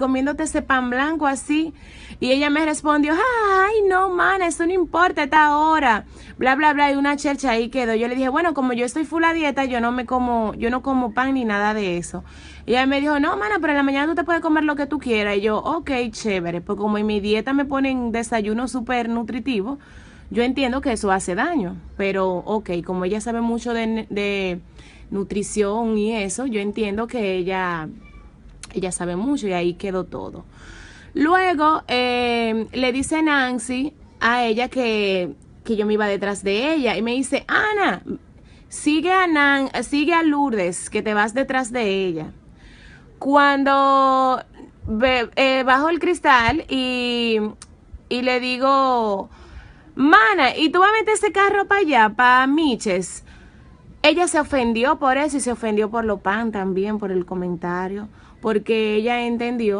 comiéndote ese pan blanco así. Y ella me respondió, ay, no, mana, eso no importa, está ahora. Bla, bla, bla, y una chercha ahí quedó. Yo le dije, bueno, como yo estoy full a dieta, yo no me como, yo no como pan ni nada de eso. Y ella me dijo, no, mana, pero en la mañana tú te puedes comer lo que tú quieras. Y yo, ok, chévere, pues como en mi dieta me ponen desayuno súper nutritivo, yo entiendo que eso hace daño, pero ok, como ella sabe mucho de, de nutrición y eso, yo entiendo que ella ella sabe mucho y ahí quedó todo. Luego eh, le dice Nancy a ella que, yo me iba detrás de ella y me dice, Ana, sigue a, sigue a Lourdes, que te vas detrás de ella. Cuando eh, bajo el cristal y, y le digo, Mana, ¿y tú vas a meter ese carro para allá, para Miches? Ella se ofendió por eso y se ofendió por lo pan también, por el comentario, porque ella entendió